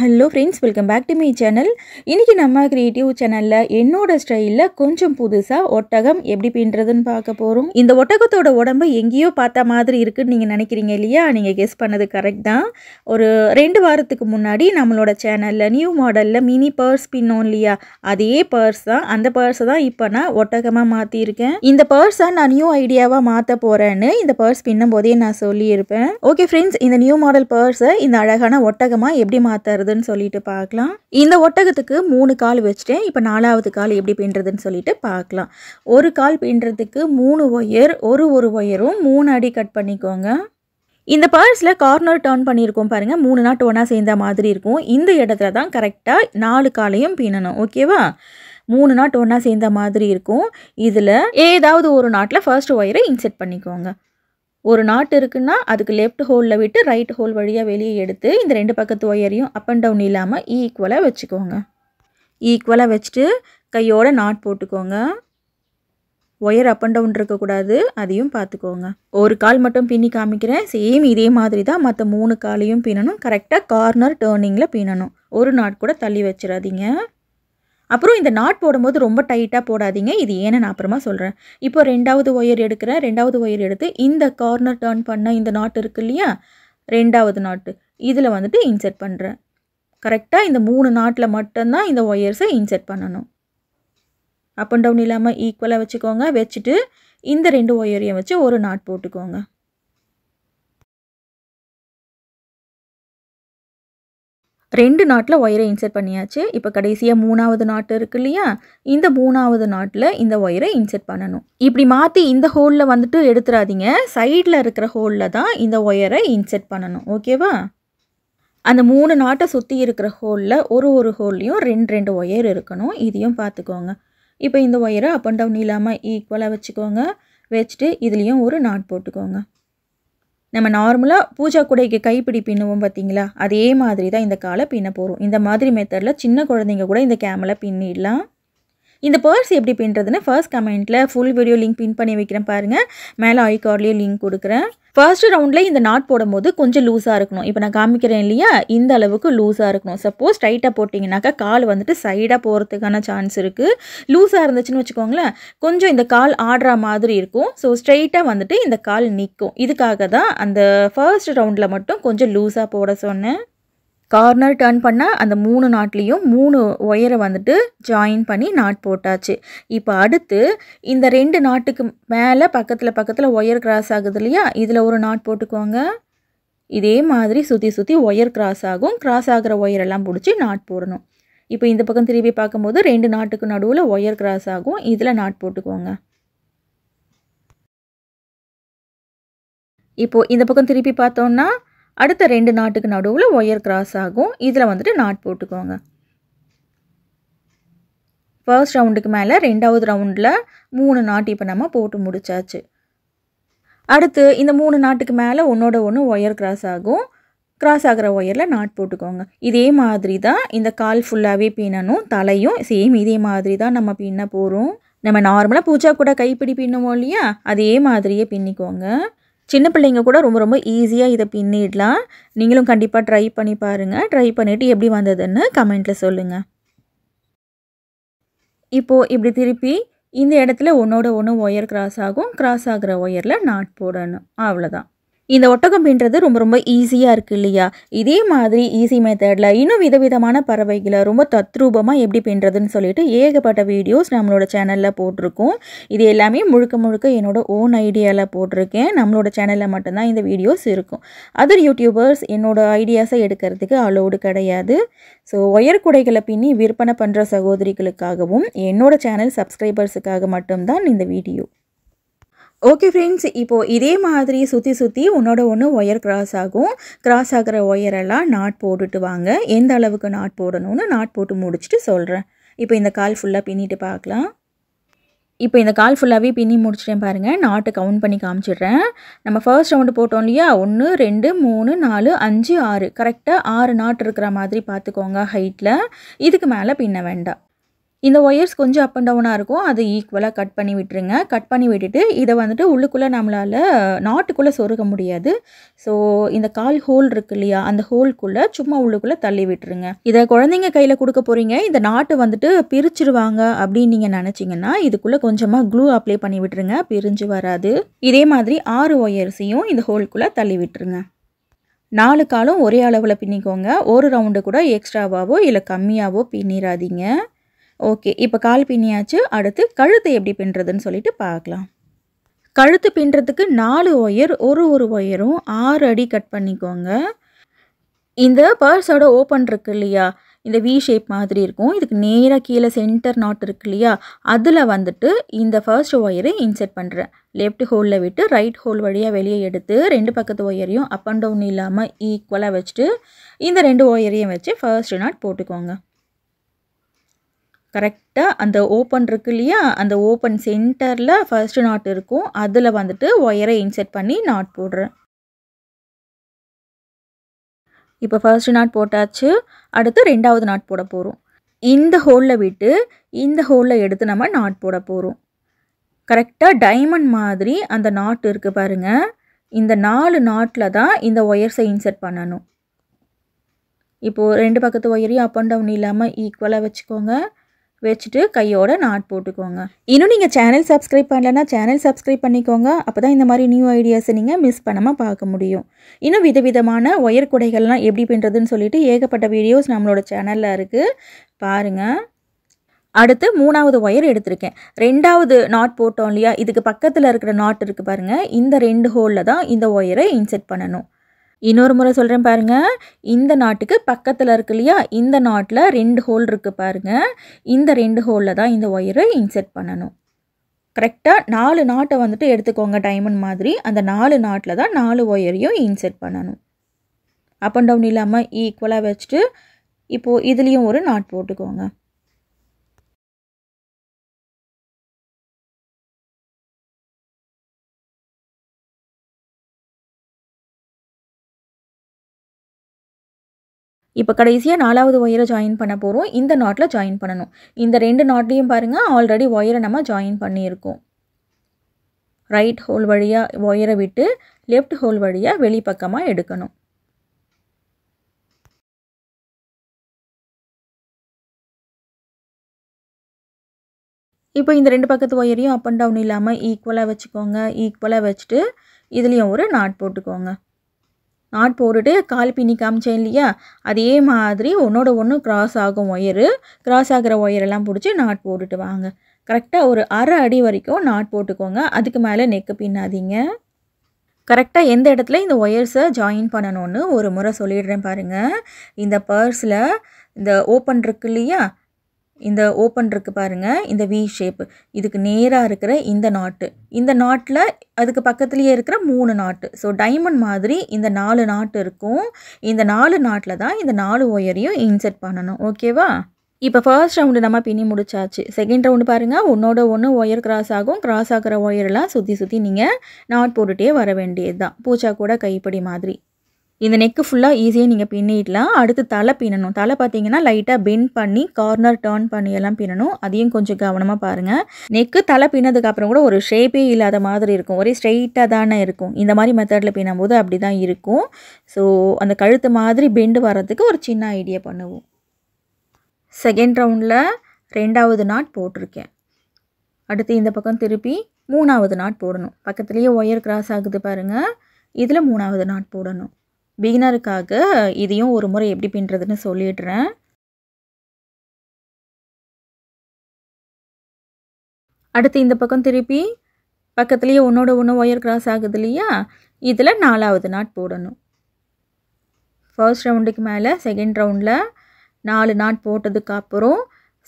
hello friends welcome back to me channel இன்றைக்கி நம்ம creative சேனலில் என்னோடய ஸ்டைலில் கொஞ்சம் புதுசாக ஒட்டகம் எப்படி பின்னுறதுன்னு பார்க்க போகிறோம் இந்த ஒட்டகத்தோட உடம்பு எங்கேயோ பார்த்த மாதிரி இருக்குன்னு நீங்கள் நினைக்கிறீங்க இல்லையா நீங்கள் கெஸ் பண்ணது கரெக்ட் தான் ஒரு ரெண்டு வாரத்துக்கு முன்னாடி நம்மளோட சேனலில் நியூ மாடலில் மினி பர்ஸ் பின்னோம் இல்லையா அதே பர்ஸ் தான் அந்த பர்ஸை தான் இப்போ நான் ஒட்டகமாக மாற்றியிருக்கேன் இந்த பர்ஸை நான் நியூ ஐடியாவாக மாற்ற போகிறேன்னு இந்த பர்ஸ் பின்னும் போதே நான் சொல்லியிருப்பேன் ஓகே ஃப்ரெண்ட்ஸ் இந்த நியூ மாடல் பர்ஸை இந்த அழகான ஒட்டகமாக எப்படி மாற்றுறது பின்னுறதுன்னு சொல்லிட்டு பார்க்கலாம் இந்த ஒட்டகத்துக்கு மூணு கால் வச்சுட்டேன் இப்போ நாலாவது கால் எப்படி பின்னுறதுன்னு சொல்லிட்டு பார்க்கலாம் ஒரு கால் பின்னுறதுக்கு மூணு ஒயர் ஒரு ஒரு ஒயரும் மூணு அடி கட் பண்ணிக்கோங்க இந்த பர்ஸில் கார்னர் டர்ன் பண்ணியிருக்கோம் பாருங்கள் மூணு நாட்டு ஒன்றா சேர்ந்த மாதிரி இருக்கும் இந்த இடத்துல தான் கரெக்டாக நாலு காலையும் பின்னணும் ஓகேவா மூணு நாட்டு ஒன்றா சேர்ந்த மாதிரி இருக்கும் இதில் ஏதாவது ஒரு நாட்டில் ஃபர்ஸ்ட் ஒயரை இன்செர்ட் பண்ணிக்கோங்க ஒரு நாட் இருக்குன்னா அதுக்கு லெஃப்ட் ஹோலில் விட்டு ரைட் ஹோல் வழியாக வெளியே எடுத்து இந்த ரெண்டு பக்கத்து ஒயரையும் அப் அண்ட் டவுன் இல்லாமல் ஈக்குவலாக வச்சுக்கோங்க ஈக்குவலாக வச்சுட்டு கையோட நாட் போட்டுக்கோங்க ஒயர் அப் அண்ட் டவுன் இருக்கக்கூடாது அதையும் பார்த்துக்கோங்க ஒரு கால் மட்டும் பின்னி காமிக்கிறேன் சேம் இதே மாதிரி தான் மற்ற மூணு காலையும் பின்னணும் கரெக்டாக கார்னர் டேர்னிங்கில் பின்னணும் ஒரு நாட் கூட தள்ளி வச்சிடாதீங்க அப்புறம் இந்த நாட் போடும்போது ரொம்ப டைட்டாக போடாதீங்க இது ஏன்னு நான் அப்புறமா சொல்கிறேன் இப்போ ரெண்டாவது ஒயர் எடுக்கிறேன் ரெண்டாவது ஒயர் எடுத்து இந்த கார்னர் டேர்ன் பண்ண இந்த நாட் இருக்கு இல்லையா ரெண்டாவது நாட்டு இதில் வந்துட்டு இன்செர்ட் பண்ணுறேன் கரெக்டாக இந்த மூணு நாட்டில் மட்டும்தான் இந்த ஒயர்ஸை இன்செர்ட் பண்ணணும் அப் அண்ட் டவுன் இல்லாமல் ஈக்குவலாக வச்சுக்கோங்க வச்சுட்டு இந்த ரெண்டு ஒயரையும் வச்சு ஒரு நாட் போட்டுக்கோங்க ரெண்டு நாட்டில் ஒயரை இன்சர்ட் பண்ணியாச்சு இப்போ கடைசியாக மூணாவது நாட்டு இருக்கு இல்லையா இந்த மூணாவது நாட்டில் இந்த ஒயரை இன்சர்ட் பண்ணணும் இப்படி மாற்றி இந்த ஹோலில் வந்துட்டு எடுத்துடாதீங்க சைடில் இருக்கிற ஹோலில் தான் இந்த ஒயரை இன்சர்ட் பண்ணணும் ஓகேவா அந்த மூணு நாட்டை சுற்றி இருக்கிற ஹோலில் ஒரு ஒரு ஹோல்லையும் ரெண்டு ரெண்டு ஒயர் இருக்கணும் இதையும் பார்த்துக்கோங்க இப்போ இந்த ஒயரை அப் அண்ட் டவுன் இல்லாமல் ஈக்குவலாக வச்சுக்கோங்க வச்சுட்டு இதுலேயும் ஒரு நாட் போட்டுக்கோங்க நம்ம நார்மலாக பூஜா குடைக்கு கைப்பிடி பின்னுவோம் பார்த்தீங்களா அதே மாதிரி தான் இந்த காலை பின்ன போகிறோம் இந்த மாதிரி மெத்தடில் சின்ன குழந்தைங்க கூட இந்த கேமரில் பின்னிடலாம் இந்த பேர்ஸ் எப்படி பின்னுறதுன்னு ஃபர்ஸ்ட் கமெண்ட்டில் ஃபுல் வீடியோ லிங்க் பின் பண்ணி வைக்கிறேன் பாருங்கள் மேலே ஐ ஐகார்ட்லேயும் லிங்க் கொடுக்குறேன் ஃபர்ஸ்ட் ரவுண்டில் இந்த நாட் போடும்போது கொஞ்சம் லூஸாக இருக்கணும் இப்போ நான் காமிக்கிறேன் இல்லையா இந்த அளவுக்கு லூஸாக இருக்கணும் சப்போஸ் ஸ்ட்ரைட்டாக போட்டிங்கனாக்கா கால் வந்துட்டு சைடாக போகிறதுக்கான சான்ஸ் இருக்குது லூஸாக இருந்துச்சுன்னு வச்சுக்கோங்களேன் கொஞ்சம் இந்த கால் ஆடுற மாதிரி இருக்கும் ஸோ ஸ்ட்ரைட்டாக வந்துட்டு இந்த கால் நிற்கும் இதுக்காக தான் அந்த ஃபர்ஸ்ட் ரவுண்டில் மட்டும் கொஞ்சம் லூஸாக போட சொன்னேன் கார்னர் டர்ன் பண்ணால் அந்த மூணு நாட்லேயும் மூணு ஒயரை வந்துட்டு ஜாயின் பண்ணி நாட் போட்டாச்சு இப்போ அடுத்து இந்த ரெண்டு நாட்டுக்கு மேலே பக்கத்தில் பக்கத்தில் ஒயர் கிராஸ் ஆகுது இல்லையா இதில் ஒரு நாட் போட்டுக்கோங்க இதே மாதிரி சுற்றி சுற்றி ஒயர் கிராஸ் ஆகும் கிராஸ் ஆகிற ஒயரெல்லாம் பிடிச்சி நாட் போடணும் இப்போ இந்த பக்கம் திரும்பி பார்க்கும்போது ரெண்டு நாட்டுக்கு நடுவில் ஒயர் கிராஸ் ஆகும் இதில் நாட் போட்டுக்கோங்க இப்போது இந்த பக்கம் திருப்பி பார்த்தோன்னா அடுத்த ரெண்டு நாட்டுக்கு நடுவில் ஒயர் கிராஸ் ஆகும் இதில் வந்துட்டு நாட் போட்டுக்கோங்க ஃபர்ஸ்ட் ரவுண்டுக்கு மேலே ரெண்டாவது ரவுண்டில் மூணு நாட்டு இப்போ நம்ம போட்டு முடித்தாச்சு அடுத்து இந்த மூணு நாட்டுக்கு மேலே ஒன்றோட ஒன்று ஒயர் கிராஸ் ஆகும் கிராஸ் ஆகிற ஒயரில் நாட் போட்டுக்கோங்க இதே மாதிரி தான் இந்த கால் ஃபுல்லாகவே பின்னணும் தலையும் சேம் இதே மாதிரி தான் நம்ம பின்ன போகிறோம் நம்ம நார்மலாக பூஜா கூட கைப்பிடி பின்னுவோம் இல்லையா அதே மாதிரியே பின்னிக்கோங்க சின்ன பிள்ளைங்க கூட ரொம்ப ரொம்ப ஈஸியாக இதை பின்னிடலாம் நீங்களும் கண்டிப்பாக ட்ரை பண்ணி பாருங்கள் ட்ரை பண்ணிவிட்டு எப்படி வந்ததுன்னு கமெண்ட்டில் சொல்லுங்கள் இப்போது இப்படி திருப்பி இந்த இடத்துல ஒன்றோட ஒன்று ஒயர் கிராஸ் ஆகும் கிராஸ் ஆகிற ஒயரில் நாட் போடணும் அவ்வளோதான் இந்த ஒட்டகம் பின்றது ரொம்ப ரொம்ப ஈஸியாக இருக்குது இல்லையா இதே மாதிரி ஈஸி மெத்தடில் இன்னும் விதவிதமான பறவைகளை ரொம்ப தத்ரூபமாக எப்படி பின்னுறதுன்னு சொல்லிட்டு ஏகப்பட்ட வீடியோஸ் நம்மளோட சேனலில் போட்டிருக்கோம் இது எல்லாமே முழுக்க முழுக்க என்னோட ஓன் ஐடியாவில் போட்டிருக்கேன் நம்மளோட சேனலில் மட்டும்தான் இந்த வீடியோஸ் இருக்கும் அதர் யூடியூபர்ஸ் என்னோட ஐடியாஸை எடுக்கிறதுக்கு அலோடு கிடையாது ஸோ ஒயர் குடைகளை பின்னி விற்பனை பண்ணுற சகோதரிகளுக்காகவும் என்னோடய சேனல் சப்ஸ்கிரைபர்ஸுக்காக மட்டும்தான் இந்த வீடியோ ஓகே ஃப்ரெண்ட்ஸ் இப்போது இதே மாதிரி சுற்றி சுற்றி உன்னோட ஒன்று ஒயர் கிராஸ் ஆகும் கிராஸ் ஆகிற ஒயரெல்லாம் நாட் போட்டுட்டு வாங்க எந்த அளவுக்கு நாட் போடணும்னு நாட் போட்டு முடிச்சுட்டு சொல்கிறேன் இப்போ இந்த கால் ஃபுல்லாக பின்னிட்டு பார்க்கலாம் இப்போ இந்த கால் ஃபுல்லாகவே பின்னி முடிச்சிட்டேன் பாருங்கள் நாட்டு கவுண்ட் பண்ணி காமிச்சிடுறேன் நம்ம ஃபர்ஸ்ட் ரவுண்டு போட்டோம் இல்லையா ஒன்று ரெண்டு மூணு நாலு அஞ்சு ஆறு கரெக்டாக ஆறு நாட் இருக்கிற மாதிரி பார்த்துக்கோங்க ஹைட்டில் இதுக்கு மேலே பின்ன வேண்டாம் இந்த ஒயர்ஸ் கொஞ்சம் அப் அண்ட் டவுனாக இருக்கும் அது ஈக்குவலாக கட் பண்ணி விட்டுருங்க கட் பண்ணி விட்டுட்டு இதை வந்துட்டு உள்ளுக்குள்ளே நம்மளால் நாட்டுக்குள்ளே சொருக முடியாது ஸோ இந்த கால் ஹோல் இருக்கு இல்லையா அந்த ஹோல்குள்ளே சும்மா உள்ளுக்குள்ளே தள்ளி விட்டுருங்க இதை குழந்தைங்க கையில் கொடுக்க போகிறீங்க இந்த நாட்டு வந்துட்டு பிரிச்சிருவாங்க அப்படின்னு நீங்கள் நினச்சிங்கன்னா இதுக்குள்ளே கொஞ்சமாக க்ளூ அப்ளை பண்ணி விட்டுருங்க பிரிஞ்சு வராது இதே மாதிரி ஆறு ஒயர்ஸையும் இந்த ஹோல்குள்ளே தள்ளி விட்டுருங்க நாலு காலும் ஒரே அளவில் பின்னிக்கோங்க ஒரு ரவுண்டு கூட எக்ஸ்ட்ராவாவோ இல்லை கம்மியாகவோ பின்னிடாதீங்க ஓகே இப்போ கால் பின்னியாச்சு அடுத்து கழுத்தை எப்படி பின்னுறதுன்னு சொல்லிட்டு பார்க்கலாம் கழுத்து பின்னுறதுக்கு நாலு ஒயர் ஒரு ஒரு ஒயரும் ஆறு அடி கட் பண்ணிக்கோங்க இந்த பர்ஸோட ஓப்பன் இருக்கு இல்லையா இந்த வி ஷேப் மாதிரி இருக்கும் இதுக்கு நேராக கீழே சென்டர் நாட் இருக்கு இல்லையா அதில் வந்துட்டு இந்த ஃபர்ஸ்ட் ஒயரை இன்செர்ட் பண்ணுறேன் லெஃப்ட் ஹோலில் விட்டு ரைட் ஹோல் வழியாக வெளியே எடுத்து ரெண்டு பக்கத்து ஒயரையும் அப் அண்ட் டவுன் இல்லாமல் ஈக்குவலாக வச்சுட்டு இந்த ரெண்டு ஒயரையும் வச்சு ஃபர்ஸ்ட் நாட் போட்டுக்கோங்க கரெக்டாக அந்த ஓப்பன் இருக்கு இல்லையா அந்த ஓப்பன் சென்டரில் ஃபஸ்ட்டு நாட் இருக்கும் அதில் வந்துட்டு ஒயரை இன்செர்ட் பண்ணி நாட் போடுறேன் இப்போ ஃபர்ஸ்ட் நாட் போட்டாச்சு அடுத்து ரெண்டாவது நாட் போட போகிறோம் இந்த ஹோலில் விட்டு இந்த ஹோலில் எடுத்து நம்ம நாட் போட போகிறோம் கரெக்டாக டைமண்ட் மாதிரி அந்த நாட் இருக்குது பாருங்கள் இந்த நாலு நாட்டில் தான் இந்த ஒயர்ஸை இன்சர்ட் பண்ணணும் இப்போது ரெண்டு பக்கத்து ஒயரையும் அப் அண்ட் டவுன் இல்லாமல் ஈக்குவலாக வச்சுக்கோங்க வச்சுட்டு கையோட நாட் போட்டுக்கோங்க இன்னும் நீங்கள் சேனல் சப்ஸ்கிரைப் பண்ணலன்னா சேனல் சப்ஸ்கிரைப் பண்ணிக்கோங்க அப்போ தான் இந்த மாதிரி நியூ ஐடியாஸை நீங்கள் மிஸ் பண்ணாமல் பார்க்க முடியும் இன்னும் விதவிதமான ஒயர் குடைகள்லாம் எப்படி பண்ணுறதுன்னு சொல்லிட்டு ஏகப்பட்ட வீடியோஸ் நம்மளோட சேனலில் இருக்குது பாருங்கள் அடுத்து மூணாவது ஒயர் எடுத்திருக்கேன் ரெண்டாவது நாட் போட்டோம் இல்லையா இதுக்கு பக்கத்தில் இருக்கிற நாட் இருக்குது பாருங்கள் இந்த ரெண்டு ஹோலில் தான் இந்த ஒயரை இன்செர்ட் பண்ணணும் இன்னொரு முறை சொல்கிறேன் பாருங்கள் இந்த நாட்டுக்கு பக்கத்தில் இருக்கு இல்லையா இந்த நாட்டில் ரெண்டு ஹோல் இருக்குது பாருங்கள் இந்த ரெண்டு ஹோலில் தான் இந்த ஒயரை இன்செர்ட் பண்ணணும் கரெக்டாக நாலு நாட்டை வந்துட்டு எடுத்துக்கோங்க டைமண்ட் மாதிரி அந்த நாலு நாட்டில் தான் நாலு ஒயரையும் இன்செர்ட் பண்ணணும் அப் அண்ட் டவுன் இல்லாமல் ஈக்குவலாக வச்சுட்டு இப்போது இதுலேயும் ஒரு நாட் போட்டுக்கோங்க இப்போ கடைசியாக நாலாவது ஒயரை ஜாயின் பண்ண போகிறோம் இந்த நாட்டில் ஜாயின் பண்ணணும் இந்த ரெண்டு நாட்லேயும் பாருங்கள் ஆல்ரெடி ஒயரை நம்ம ஜாயின் பண்ணியிருக்கோம் ரைட் ஹோல் வழியாக ஒயரை விட்டு லெஃப்ட் ஹோல் வழியாக வெளிப்பக்கமாக எடுக்கணும் இப்போ இந்த ரெண்டு பக்கத்து ஒயரையும் அப் அண்ட் டவுன் இல்லாமல் ஈக்குவலாக வச்சுக்கோங்க ஈக்குவலாக வச்சுட்டு இதுலேயும் ஒரு நாட் போட்டுக்கோங்க நாட் போட்டுட்டு கால் பின்னி காமிச்சேன் இல்லையா அதே மாதிரி ஒன்றோட ஒன்று க்ராஸ் ஆகும் ஒயரு கிராஸ் ஆகிற ஒயரெல்லாம் பிடிச்சி நாட் போட்டுட்டு வாங்க கரெக்டாக ஒரு அரை அடி வரைக்கும் நாட் போட்டுக்கோங்க அதுக்கு மேலே நெக்கு பின்னாதீங்க கரெக்டாக எந்த இடத்துல இந்த ஒயர்ஸை ஜாயின் பண்ணணும்னு ஒரு முறை சொல்லிடுறேன் பாருங்கள் இந்த பர்ஸில் இந்த ஓப்பன் இருக்கு இல்லையா இந்த ஓப்பன் இருக்குது பாருங்கள் இந்த வி ஷேப்பு இதுக்கு நேராக இருக்கிற இந்த நாட்டு இந்த நாட்டில் அதுக்கு பக்கத்துலேயே இருக்கிற மூணு நாட்டு ஸோ டைமண்ட் மாதிரி இந்த நாலு நாட்டு இருக்கும் இந்த நாலு நாட்டில் தான் இந்த நாலு ஒயரையும் இன்செர்ட் பண்ணணும் ஓகேவா இப்போ ஃபர்ஸ்ட் ரவுண்டு நம்ம பின்னி முடிச்சாச்சு செகண்ட் ரவுண்டு பாருங்கள் ஒன்றோட ஒன்று ஒயர் கிராஸ் ஆகும் கிராஸ் ஆகிற ஒயரெல்லாம் சுற்றி சுற்றி நீங்கள் நாட் போட்டுகிட்டே வர வேண்டியது தான் பூச்சா கூட கைப்படி மாதிரி இந்த நெக்கு ஃபுல்லாக ஈஸியாக நீங்கள் பின்னிடலாம் அடுத்து தலை பின்னணும் தலை பார்த்தீங்கன்னா லைட்டாக பெண்ட் பண்ணி கார்னர் டர்ன் பண்ணி எல்லாம் பின்னணும் அதையும் கொஞ்சம் கவனமாக பாருங்கள் நெக்கு தலை பின்னதுக்கு அப்புறம் கூட ஒரு ஷேப்பே இல்லாத மாதிரி இருக்கும் ஒரே ஸ்ட்ரெயிட்டாக தானே இருக்கும் இந்த மாதிரி மெத்தடில் பின்னும்போது அப்படி தான் இருக்கும் ஸோ அந்த கழுத்து மாதிரி பெண்டு வர்றதுக்கு ஒரு சின்ன ஐடியா பண்ணுவோம் செகண்ட் ரவுண்டில் ரெண்டாவது நாட் போட்டிருக்கேன் அடுத்து இந்த பக்கம் திருப்பி மூணாவது நாட் போடணும் பக்கத்துலேயே ஒயர் கிராஸ் ஆகுது பாருங்கள் இதில் மூணாவது நாட் போடணும் பிகினருக்காக இதையும் ஒரு முறை எப்படி பின்னுறதுன்னு சொல்லிடுறேன் அடுத்து இந்த பக்கம் திருப்பி பக்கத்துலேயே ஒன்றோட ஒன்று ஒயர் கிராஸ் ஆகுது இல்லையா இதில் நாலாவது நாட் போடணும் ஃபர்ஸ்ட் ரவுண்டுக்கு மேலே செகண்ட் ரவுண்டில் நாலு நாட் போட்டதுக்கு அப்புறம்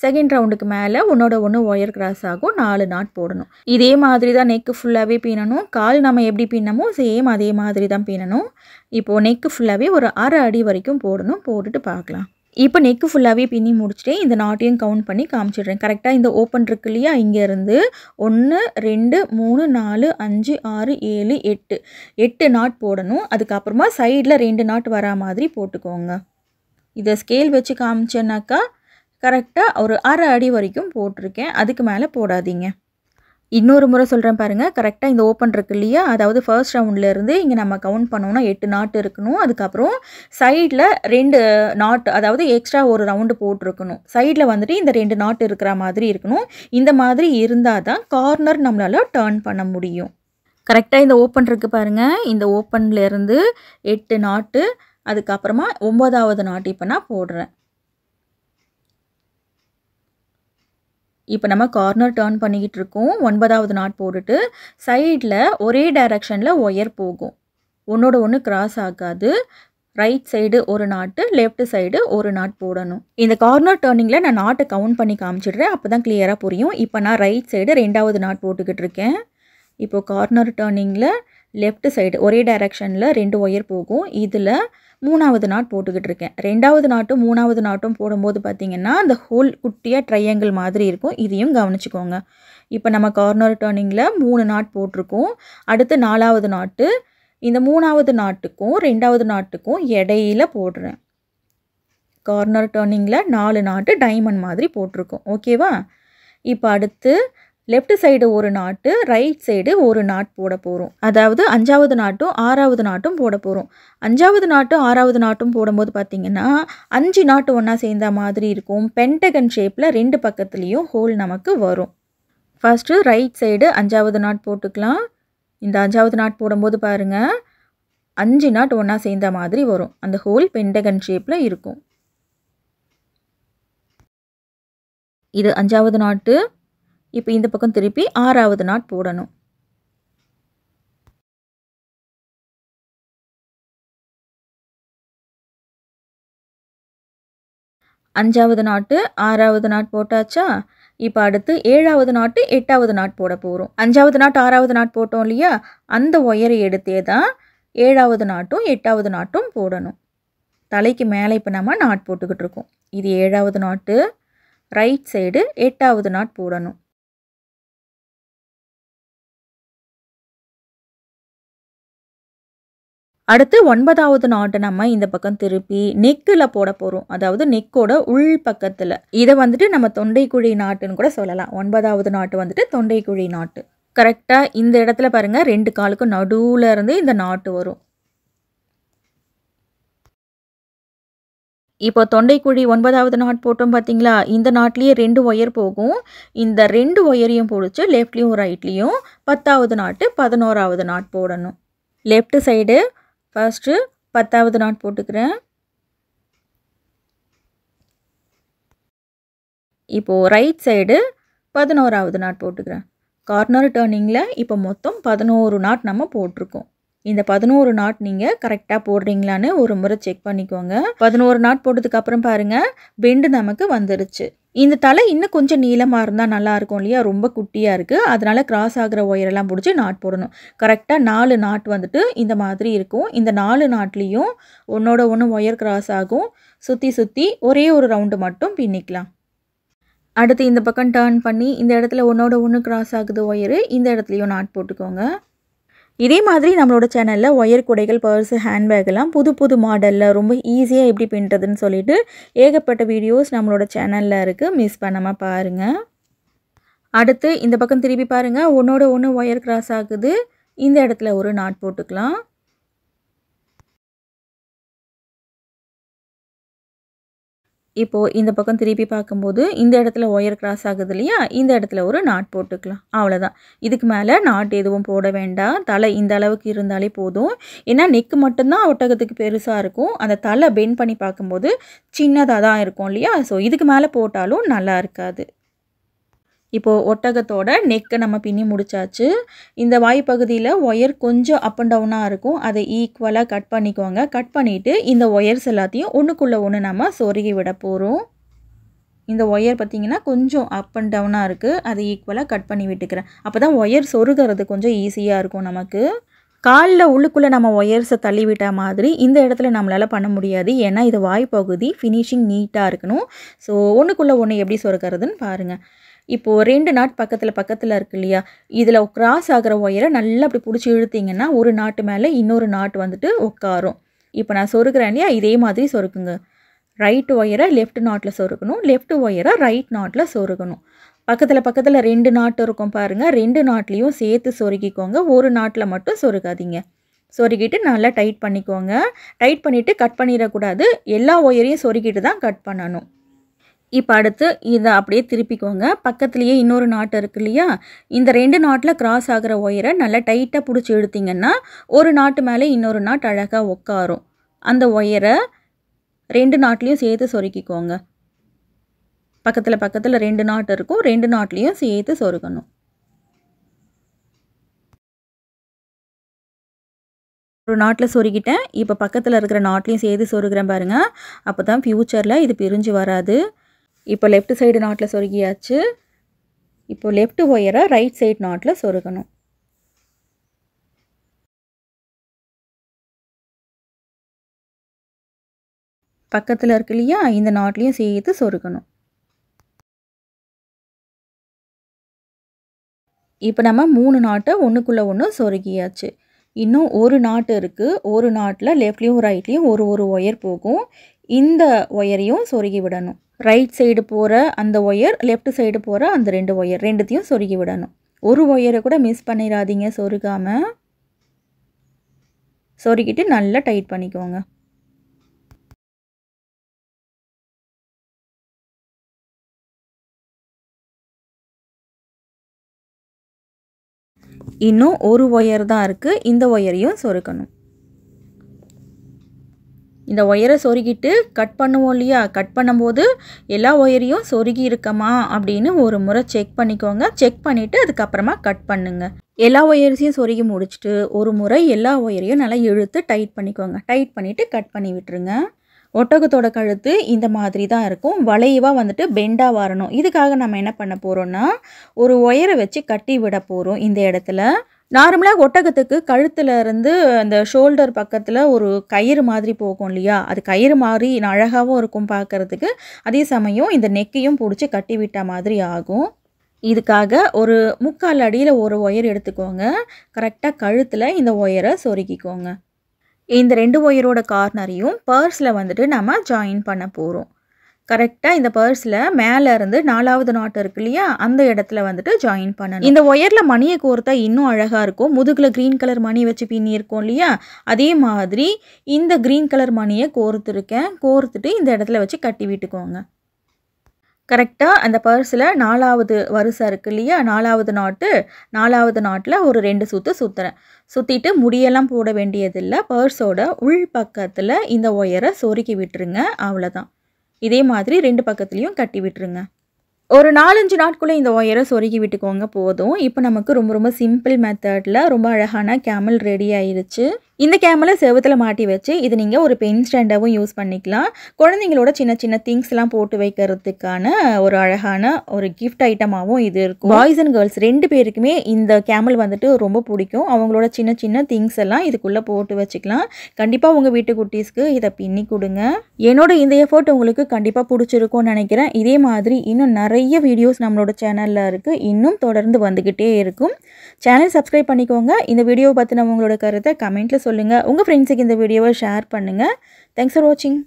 செகண்ட் ரவுண்டுக்கு மேலே ஒன்றோட ஒன்று ஒயர் கிராஸ் ஆகும் நாலு நாட் போடணும் இதே மாதிரி தான் நெக்கு ஃபுல்லாகவே பின்னணும் கால் நம்ம எப்படி பின்னமோ சேம் அதே மாதிரி தான் பின்னணும் இப்போது நெக்கு ஃபுல்லாகவே ஒரு அரை அடி வரைக்கும் போடணும் போட்டுட்டு பார்க்கலாம் இப்போ நெக்கு ஃபுல்லாகவே பின்னி முடிச்சுட்டு இந்த நாட்டையும் கவுண்ட் பண்ணி காமிச்சிடுறேன் கரெக்டாக இந்த ஓப்பன் இருக்கு இல்லையா இங்கேருந்து ஒன்று ரெண்டு மூணு நாலு அஞ்சு ஆறு ஏழு எட்டு எட்டு நாட் போடணும் அதுக்கப்புறமா சைடில் ரெண்டு நாட் வரா மாதிரி போட்டுக்கோங்க இதை ஸ்கேல் வச்சு காமிச்சேன்னாக்கா கரெக்டாக ஒரு அரை அடி வரைக்கும் போட்டிருக்கேன் அதுக்கு மேலே போடாதீங்க இன்னொரு முறை சொல்கிறேன் பாருங்கள் கரெக்டாக இந்த ஓப்பன் இருக்கு இல்லையா அதாவது ஃபர்ஸ்ட் ரவுண்ட்லேருந்து இங்கே நம்ம கவுண்ட் பண்ணோன்னா எட்டு நாட்டு இருக்கணும் அதுக்கப்புறம் சைடில் ரெண்டு நாட்டு அதாவது எக்ஸ்ட்ரா ஒரு ரவுண்டு போட்டிருக்கணும் சைடில் வந்துட்டு இந்த ரெண்டு நாட்டு இருக்கிற மாதிரி இருக்கணும் இந்த மாதிரி இருந்தால் தான் கார்னர் நம்மளால் டேர்ன் பண்ண முடியும் கரெக்டாக இந்த ஓப்பன் இருக்குது பாருங்கள் இந்த ஓப்பன்லேருந்து எட்டு நாட்டு அதுக்கப்புறமா ஒம்பதாவது நாட்டு இப்போ நான் போடுறேன் இப்போ நம்ம கார்னர் டேர்ன் பண்ணிக்கிட்டு இருக்கோம் ஒன்பதாவது நாட் போட்டுட்டு சைடில் ஒரே டைரக்ஷனில் ஒயர் போகும் ஒன்றோட ஒன்று கிராஸ் ஆகாது ரைட் சைடு ஒரு நாட்டு லெஃப்ட் சைடு ஒரு நாட் போடணும் இந்த கார்னர் டேர்னிங்கில் நான் நாட்டை கவுண்ட் பண்ணி காமிச்சிடுறேன் அப்போ தான் கிளியராக புரியும் இப்போ நான் ரைட் சைடு ரெண்டாவது நாட் போட்டுக்கிட்டு இருக்கேன் இப்போது கார்னர் டேர்னிங்கில் லெஃப்ட் சைடு ஒரே டைரக்ஷனில் ரெண்டு ஒயர் போகும் இதில் மூணாவது நாட் போட்டுக்கிட்டு இருக்கேன் ரெண்டாவது நாட்டும் மூணாவது நாட்டும் போடும்போது பார்த்திங்கன்னா அந்த ஹோல் குட்டியாக ட்ரையாங்கிள் மாதிரி இருக்கும் இதையும் கவனிச்சிக்கோங்க இப்போ நம்ம கார்னர் டேர்னிங்கில் மூணு நாட் போட்டிருக்கோம் அடுத்து நாலாவது நாட்டு இந்த மூணாவது நாட்டுக்கும் ரெண்டாவது நாட்டுக்கும் இடையில போடுறேன் கார்னர் டேர்னிங்கில் நாலு நாட்டு டைமண்ட் மாதிரி போட்டிருக்கோம் ஓகேவா இப்போ அடுத்து லெஃப்ட் சைடு ஒரு நாட்டு ரைட் சைடு ஒரு நாட் போட போகிறோம் அதாவது அஞ்சாவது நாட்டும் ஆறாவது நாட்டும் போட போகிறோம் அஞ்சாவது நாட்டும் ஆறாவது நாட்டும் போடும்போது பார்த்திங்கன்னா அஞ்சு நாட்டு ஒன்றா சேர்ந்த மாதிரி இருக்கும் பென்டகன் ஷேப்பில் ரெண்டு பக்கத்துலேயும் ஹோல் நமக்கு வரும் ஃபஸ்ட்டு ரைட் சைடு அஞ்சாவது நாட் போட்டுக்கலாம் இந்த அஞ்சாவது நாட் போடும்போது பாருங்கள் அஞ்சு நாட் ஒன்றா சேர்ந்த மாதிரி வரும் அந்த ஹோல் பென்டகன் ஷேப்பில் இருக்கும் இது அஞ்சாவது நாட்டு இப்போ இந்த பக்கம் திருப்பி ஆறாவது நாட் போடணும் அஞ்சாவது நாட்டு ஆறாவது நாட் போட்டாச்சா இப்போ அடுத்து ஏழாவது நாட்டு எட்டாவது நாட் போட போகிறோம் அஞ்சாவது நாட்டு ஆறாவது நாட் போட்டோம் இல்லையா அந்த ஒயரை எடுத்தே தான் ஏழாவது நாட்டும் எட்டாவது நாட்டும் போடணும் தலைக்கு மேலே இப்போ நம்ம நாட் போட்டுக்கிட்டு இருக்கோம் இது ஏழாவது நாட்டு ரைட் சைடு எட்டாவது நாட் போடணும் அடுத்து ஒன்பதாவது நாட்டை நம்ம இந்த பக்கம் திருப்பி நெக்கில் போட போகிறோம் அதாவது நெக்கோட உள் பக்கத்தில் இதை வந்துட்டு நம்ம தொண்டைக்குழி நாட்டுன்னு கூட சொல்லலாம் ஒன்பதாவது நாட்டு வந்துட்டு தொண்டைக்குழி நாட்டு கரெக்டாக இந்த இடத்துல பாருங்கள் ரெண்டு காலுக்கும் நடுவில் இருந்து இந்த நாட்டு வரும் இப்போ தொண்டைக்குழி ஒன்பதாவது நாட் போட்டோம் பார்த்தீங்களா இந்த நாட்லேயே ரெண்டு ஒயர் போகும் இந்த ரெண்டு ஒயரையும் பிடிச்சி லெஃப்ட்லேயும் ரைட்லேயும் பத்தாவது நாட்டு பதினோராவது நாட் போடணும் லெஃப்ட் சைடு ஃபஸ்ட்டு பத்தாவது நாட் போட்டுக்கிறேன் இப்போது ரைட் சைடு பதினோராவது நாட் போட்டுக்கிறேன் கார்னர் டேர்னிங்கில் இப்போ மொத்தம் பதினோரு நாட் நம்ம போட்டிருக்கோம் இந்த பதினோரு நாட் நீங்கள் கரெக்டாக போடுறீங்களான்னு ஒரு முறை செக் பண்ணிக்கோங்க பதினோரு நாட் போட்டதுக்கப்புறம் பாருங்கள் பெண்டு நமக்கு வந்துடுச்சு இந்த தலை இன்னும் கொஞ்சம் நீளமாக இருந்தால் நல்லா இருக்கும் இல்லையா ரொம்ப குட்டியாக இருக்குது அதனால் கிராஸ் ஆகிற ஒயரெல்லாம் பிடிச்சி நாட் போடணும் கரெக்டாக நாலு நாட் வந்துட்டு இந்த மாதிரி இருக்கும் இந்த நாலு நாட்லேயும் ஒன்றோட ஒன்று ஒயர் கிராஸ் ஆகும் சுற்றி சுற்றி ஒரே ஒரு ரவுண்டு மட்டும் பின்னிக்கலாம் அடுத்து இந்த பக்கம் டேர்ன் பண்ணி இந்த இடத்துல ஒன்றோட ஒன்று கிராஸ் ஆகுது ஒயரு இந்த இடத்துலையும் நாட் போட்டுக்கோங்க இதே மாதிரி நம்மளோட சேனலில் ஒயர் குடைகள் பர்ஸு ஹேண்ட்பேக்கெல்லாம் புது புது மாடலில் ரொம்ப ஈஸியாக எப்படி பின்னுறதுன்னு சொல்லிட்டு ஏகப்பட்ட வீடியோஸ் நம்மளோட சேனலில் இருக்குது மிஸ் பண்ணாமல் பாருங்கள் அடுத்து இந்த பக்கம் திருப்பி பாருங்கள் ஒன்றோட ஒன்று ஒயர் கிராஸ் ஆகுது இந்த இடத்துல ஒரு நாட் போட்டுக்கலாம் இப்போது இந்த பக்கம் திருப்பி பார்க்கும்போது இந்த இடத்துல ஒயர் கிராஸ் ஆகுது இல்லையா இந்த இடத்துல ஒரு நாட் போட்டுக்கலாம் அவ்வளோதான் இதுக்கு மேலே நாட் எதுவும் போட வேண்டாம் தலை இந்த அளவுக்கு இருந்தாலே போதும் ஏன்னா நெக்கு மட்டும்தான் ஒட்டகத்துக்கு பெருசாக இருக்கும் அந்த தலை பெண்ட் பண்ணி பார்க்கும்போது சின்னதாக தான் இருக்கும் இல்லையா ஸோ இதுக்கு மேலே போட்டாலும் நல்லா இருக்காது இப்போது ஒட்டகத்தோட நெக்கை நம்ம பின்னி முடிச்சாச்சு இந்த வாய் பகுதியில் ஒயர் கொஞ்சம் அப் அண்ட் டவுனாக இருக்கும் அதை ஈக்குவலாக கட் பண்ணிக்குவாங்க கட் பண்ணிவிட்டு இந்த ஒயர்ஸ் எல்லாத்தையும் ஒன்றுக்குள்ளே ஒன்று நம்ம சொருகி விட போகிறோம் இந்த ஒயர் பார்த்திங்கன்னா கொஞ்சம் அப் அண்ட் டவுனாக இருக்குது அதை ஈக்குவலாக கட் பண்ணி விட்டுக்கிறேன் அப்போ தான் ஒயர் சொருகிறது கொஞ்சம் ஈஸியாக இருக்கும் நமக்கு காலில் உள்ளுக்குள்ளே நம்ம ஒயர்ஸை தள்ளி மாதிரி இந்த இடத்துல நம்மளால் பண்ண முடியாது ஏன்னா இது வாய்ப்பகுதி ஃபினிஷிங் நீட்டாக இருக்கணும் ஸோ ஒன்றுக்குள்ளே ஒன்று எப்படி சொருக்கிறதுன்னு பாருங்கள் இப்போது ரெண்டு நாட் பக்கத்தில் பக்கத்தில் இருக்கு இல்லையா இதில் கிராஸ் ஆகிற ஒயரை நல்லா அப்படி பிடிச்சி இழுத்திங்கன்னா ஒரு நாட்டு மேலே இன்னொரு நாட்டு வந்துட்டு உட்காரும் இப்போ நான் சொருக்கிறேன் இல்லையா இதே மாதிரி சொருக்குங்க ரைட் ஒயரை லெஃப்ட் நாட்டில் சொருக்கணும் லெஃப்ட் ஒயரை ரைட் நாட்டில் சொருக்கணும் பக்கத்தில் பக்கத்தில் ரெண்டு நாட்டு இருக்கும் பாருங்கள் ரெண்டு நாட்லேயும் சேர்த்து சொருக்கிக்கோங்க ஒரு நாட்டில் மட்டும் சொருக்காதீங்க சொருக்கிட்டு நல்லா டைட் பண்ணிக்கோங்க டைட் பண்ணிவிட்டு கட் பண்ணிடக்கூடாது எல்லா ஒயரையும் சொருக்கிட்டு தான் கட் பண்ணணும் இப்போ அடுத்து இதை அப்படியே திருப்பிக்கோங்க பக்கத்துலேயே இன்னொரு நாட்டு இருக்கு இல்லையா இந்த ரெண்டு நாட்டில் கிராஸ் ஆகிற ஒயரை நல்லா டைட்டாக பிடிச்சி எடுத்திங்கன்னா ஒரு நாட்டு மேலே இன்னொரு நாட் அழகாக உட்காரும் அந்த ஒயரை ரெண்டு நாட்லேயும் சேர்த்து சொருக்கிக்கோங்க பக்கத்தில் பக்கத்தில் ரெண்டு நாட்டு இருக்கும் ரெண்டு நாட்லேயும் சேர்த்து சொருக்கணும் ஒரு நாட்டில் சொருகிட்டேன் இப்போ பக்கத்தில் இருக்கிற நாட்லேயும் சேர்த்து சொருகிறேன் பாருங்கள் அப்போ தான் ஃப்யூச்சரில் இது பிரிஞ்சு வராது இப்போ லெஃப்ட் சைடு நாட்டில் சொருகியாச்சு இப்போ லெஃப்ட் ஒயரை ரைட் சைடு நாட்டில் சொருகணும் பக்கத்தில் இருக்கு இல்லையா இந்த நாட்லேயும் சேர்த்து சொருகணும் இப்போ நம்ம மூணு நாட்டை ஒன்றுக்குள்ளே ஒன்று சொருகியாச்சு இன்னும் ஒரு நாட்டு இருக்குது ஒரு நாட்டில் லெஃப்ட்லேயும் ரைட்லேயும் ஒரு ஒரு ஒயர் போகும் இந்த ஒயரையும் சொருகி விடணும் ரைட் சைடு போகிற அந்த ஒயர் லெஃப்ட் சைடு போகிற அந்த ரெண்டு ஒயர் ரெண்டுத்தையும் சொருகி விடணும் ஒரு ஒயரை கூட மிஸ் பண்ணிடாதீங்க சொருகாமல் சொருகிட்டு நல்லா டைட் பண்ணிக்கோங்க இன்னும் ஒரு ஒயர் தான் இருக்குது இந்த ஒயரையும் சொருக்கணும் இந்த ஒயரை சொருகிட்டு கட் பண்ணுவோம் இல்லையா கட் பண்ணும்போது எல்லா ஒயரையும் சொருகி இருக்கமா அப்படின்னு ஒரு முறை செக் பண்ணிக்கோங்க செக் பண்ணிவிட்டு அதுக்கப்புறமா கட் பண்ணுங்கள் எல்லா ஒயர்ஸையும் சொருகி முடிச்சுட்டு ஒரு முறை எல்லா ஒயரையும் நல்லா இழுத்து டைட் பண்ணிக்கோங்க டைட் பண்ணிவிட்டு கட் பண்ணி விட்டுருங்க ஒட்டகத்தோட கழுத்து இந்த மாதிரி தான் இருக்கும் வளைவாக வந்துட்டு பெண்டாக வரணும் இதுக்காக நம்ம என்ன பண்ண போகிறோன்னா ஒரு ஒயரை வச்சு கட்டி விட போகிறோம் இந்த இடத்துல நார்மலாக ஒட்டகத்துக்கு கழுத்தில் இருந்து அந்த ஷோல்டர் பக்கத்தில் ஒரு கயிறு மாதிரி போகும் இல்லையா அது கயிறு மாதிரி அழகாகவும் இருக்கும் பார்க்குறதுக்கு அதே சமயம் இந்த நெக்கையும் பிடிச்சி கட்டி விட்ட மாதிரி ஆகும் இதுக்காக ஒரு முக்கால் அடியில் ஒரு ஒயர் எடுத்துக்கோங்க கரெக்டாக கழுத்தில் இந்த ஒயரை சொருக்கிக்கோங்க இந்த ரெண்டு ஒயரோட கார்னரையும் பர்ஸில் வந்துட்டு நம்ம ஜாயின் பண்ண போகிறோம் கரெக்டாக இந்த பர்ஸில் மேலே இருந்து நாலாவது நாட்டு இருக்கு இல்லையா அந்த இடத்துல வந்துட்டு ஜாயின் பண்ணணும் இந்த ஒயரில் மணியை கோர்த்தா இன்னும் அழகாக இருக்கும் முதுகில் க்ரீன் கலர் மணி வச்சு பின்னி இருக்கும் இல்லையா அதே மாதிரி இந்த க்ரீன் கலர் மணியை கோர்த்துருக்கேன் கோர்த்துட்டு இந்த இடத்துல வச்சு கட்டி விட்டுக்கோங்க கரெக்டாக அந்த பர்ஸில் நாலாவது வரிசை இருக்குது இல்லையா நாலாவது நாட்டு நாலாவது நாட்டில் ஒரு ரெண்டு சுற்று சுற்றுறேன் சுற்றிட்டு முடியெல்லாம் போட வேண்டியதில்லை பர்ஸோட உள் பக்கத்தில் இந்த ஒயரை சொருக்கி விட்டுருங்க அவ்வளோதான் இதே மாதிரி ரெண்டு பக்கத்துலேயும் கட்டி விட்டுருங்க ஒரு நாலஞ்சு நாட்குள்ளே இந்த ஒயரை சொருகி விட்டுக்கோங்க போதும் இப்போ நமக்கு ரொம்ப ரொம்ப சிம்பிள் மெத்தடில் ரொம்ப அழகான கேமல் ரெடி ஆயிடுச்சு இந்த கேமலை செவத்தில் மாட்டி வச்சு இது நீங்கள் ஒரு பென் ஸ்டாண்டாகவும் யூஸ் பண்ணிக்கலாம் குழந்தைங்களோட சின்ன சின்ன திங்ஸ்லாம் போட்டு வைக்கிறதுக்கான ஒரு அழகான ஒரு கிஃப்ட் ஐட்டமாகவும் இது இருக்கும் பாய்ஸ் அண்ட் கேர்ள்ஸ் ரெண்டு பேருக்குமே இந்த கேமல் வந்துட்டு ரொம்ப பிடிக்கும் அவங்களோட சின்ன சின்ன திங்ஸ் எல்லாம் இதுக்குள்ளே போட்டு வச்சுக்கலாம் கண்டிப்பாக உங்கள் வீட்டு குட்டீஸ்க்கு இதை பின்னி கொடுங்க என்னோட இந்த எஃபோர்ட் உங்களுக்கு கண்டிப்பாக பிடிச்சிருக்கும்னு நினைக்கிறேன் இதே மாதிரி இன்னும் நிறைய நிறைய வீடியோஸ் நம்மளோட சேனலில் இருக்குது இன்னும் தொடர்ந்து வந்துக்கிட்டே இருக்கும் சேனல் சப்ஸ்கிரைப் பண்ணிக்கோங்க இந்த வீடியோவை பற்றின உங்களோட கருத்தை கமெண்ட்டில் சொல்லுங்கள் உங்கள் ஃப்ரெண்ட்ஸுக்கு இந்த வீடியோவை ஷேர் பண்ணுங்கள் தேங்க்ஸ் ஃபார் வாட்சிங்